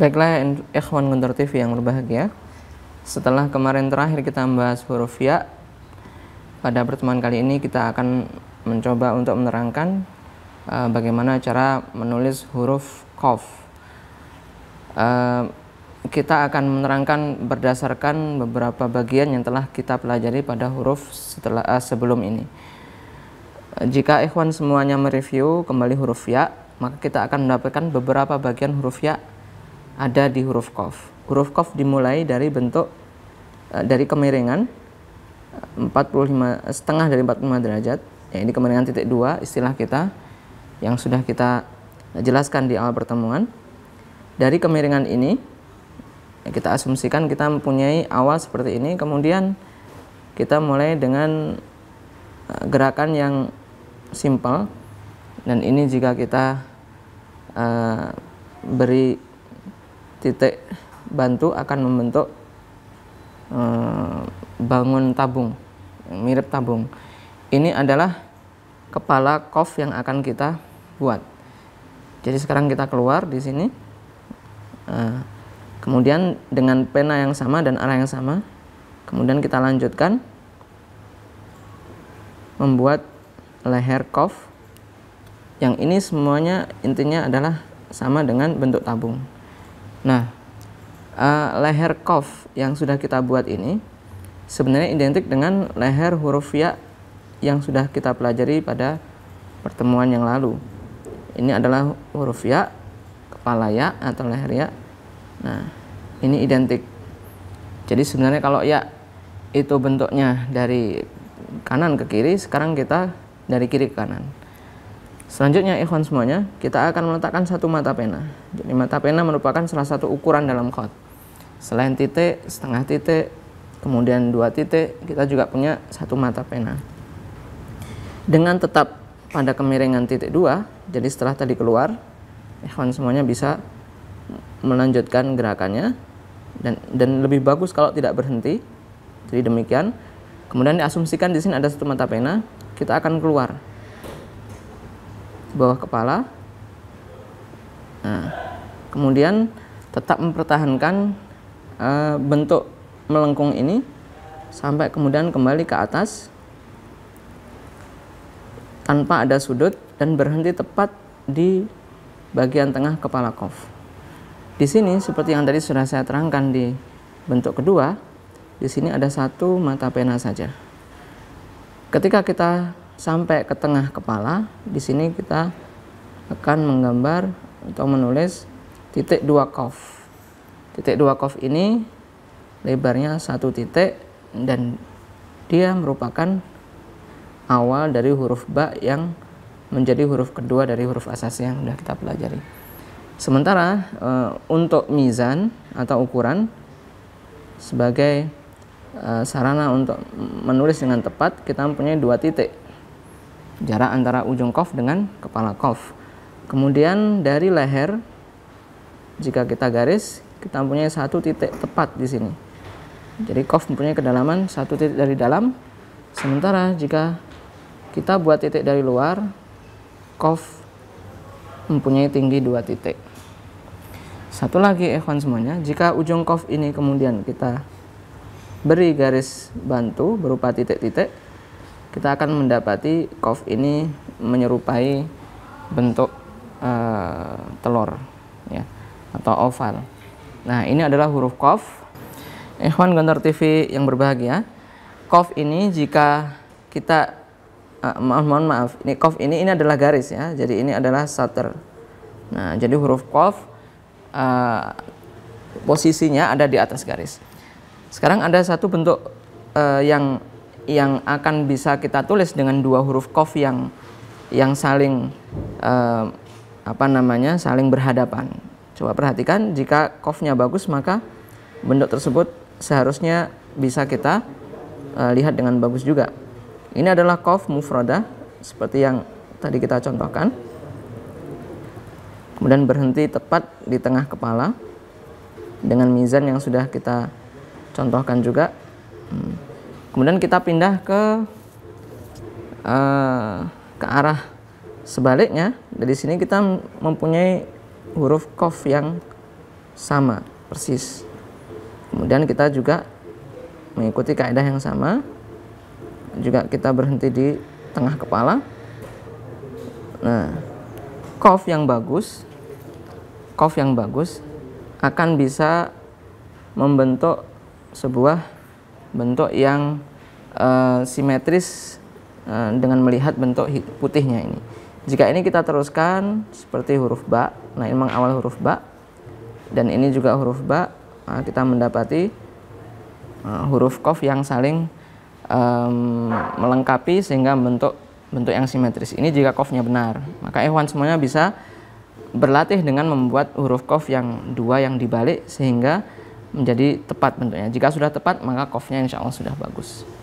Baiklah Ikhwan Guntur TV yang berbahagia Setelah kemarin terakhir kita membahas huruf ya Pada pertemuan kali ini kita akan mencoba untuk menerangkan uh, Bagaimana cara menulis huruf kof uh, Kita akan menerangkan berdasarkan beberapa bagian yang telah kita pelajari pada huruf setelah uh, sebelum ini Jika Ikhwan semuanya mereview kembali huruf ya maka kita akan mendapatkan beberapa bagian huruf ya ada di huruf kof. Huruf kof dimulai dari bentuk eh, dari kemiringan 45 eh, setengah dari 45 derajat. Ya, ini kemiringan titik 2 istilah kita yang sudah kita jelaskan di awal pertemuan. Dari kemiringan ini ya, kita asumsikan kita mempunyai awal seperti ini, kemudian kita mulai dengan eh, gerakan yang simpel. dan ini jika kita uh, beri titik bantu akan membentuk eh, bangun tabung mirip tabung ini adalah kepala kof yang akan kita buat jadi sekarang kita keluar di sini eh, kemudian dengan pena yang sama dan arah yang sama kemudian kita lanjutkan membuat leher kof yang ini semuanya intinya adalah sama dengan bentuk tabung Nah, uh, leher kof yang sudah kita buat ini sebenarnya identik dengan leher huruf ya yang sudah kita pelajari pada pertemuan yang lalu. Ini adalah huruf ya, kepala ya atau leher ya. Nah, ini identik. Jadi sebenarnya kalau ya itu bentuknya dari kanan ke kiri, sekarang kita dari kiri ke kanan. Selanjutnya ikhwan semuanya, kita akan meletakkan satu mata pena. Jadi mata pena merupakan salah satu ukuran dalam khot. Selain titik, setengah titik, kemudian dua titik, kita juga punya satu mata pena. Dengan tetap pada kemiringan titik dua, jadi setelah tadi keluar, ikhwan semuanya bisa melanjutkan gerakannya dan dan lebih bagus kalau tidak berhenti. Jadi demikian. Kemudian diasumsikan di sini ada satu mata pena, kita akan keluar bawah kepala. Nah, kemudian tetap mempertahankan uh, bentuk melengkung ini sampai kemudian kembali ke atas tanpa ada sudut dan berhenti tepat di bagian tengah kepala kof. Di sini seperti yang tadi sudah saya terangkan di bentuk kedua, di sini ada satu mata pena saja. Ketika kita sampai ke tengah kepala. Di sini kita akan menggambar atau menulis titik dua kof. Titik dua kof ini lebarnya satu titik dan dia merupakan awal dari huruf ba yang menjadi huruf kedua dari huruf asas yang sudah kita pelajari. Sementara e, untuk mizan atau ukuran sebagai e, sarana untuk menulis dengan tepat kita mempunyai dua titik jarak antara ujung kof dengan kepala kof. Kemudian dari leher, jika kita garis, kita mempunyai satu titik tepat di sini. Jadi kof mempunyai kedalaman satu titik dari dalam, sementara jika kita buat titik dari luar, kof mempunyai tinggi dua titik. Satu lagi ikhwan semuanya, jika ujung kof ini kemudian kita beri garis bantu berupa titik-titik, kita akan mendapati kof ini menyerupai bentuk uh, telur ya atau oval. Nah, ini adalah huruf kof. Ikhwan Gontor TV yang berbahagia. Kof ini jika kita uh, eh, maaf mohon maaf, ini kof ini ini adalah garis ya. Jadi ini adalah sater. Nah, jadi huruf kof uh, posisinya ada di atas garis. Sekarang ada satu bentuk uh, yang yang akan bisa kita tulis dengan dua huruf kof yang yang saling eh, apa namanya saling berhadapan. Coba perhatikan jika kofnya bagus maka bentuk tersebut seharusnya bisa kita eh, lihat dengan bagus juga. Ini adalah kof mufroda seperti yang tadi kita contohkan. Kemudian berhenti tepat di tengah kepala dengan mizan yang sudah kita contohkan juga. Hmm kemudian kita pindah ke uh, ke arah sebaliknya dari sini kita mempunyai huruf kof yang sama persis kemudian kita juga mengikuti kaidah yang sama juga kita berhenti di tengah kepala nah kof yang bagus kof yang bagus akan bisa membentuk sebuah bentuk yang uh, simetris uh, dengan melihat bentuk putihnya ini. Jika ini kita teruskan seperti huruf ba, nah ini awal huruf ba dan ini juga huruf ba, nah, kita mendapati uh, huruf kof yang saling um, melengkapi sehingga bentuk bentuk yang simetris. Ini jika kofnya benar, maka hewan semuanya bisa berlatih dengan membuat huruf kof yang dua yang dibalik sehingga menjadi tepat bentuknya. Jika sudah tepat, maka kofnya insya Allah sudah bagus.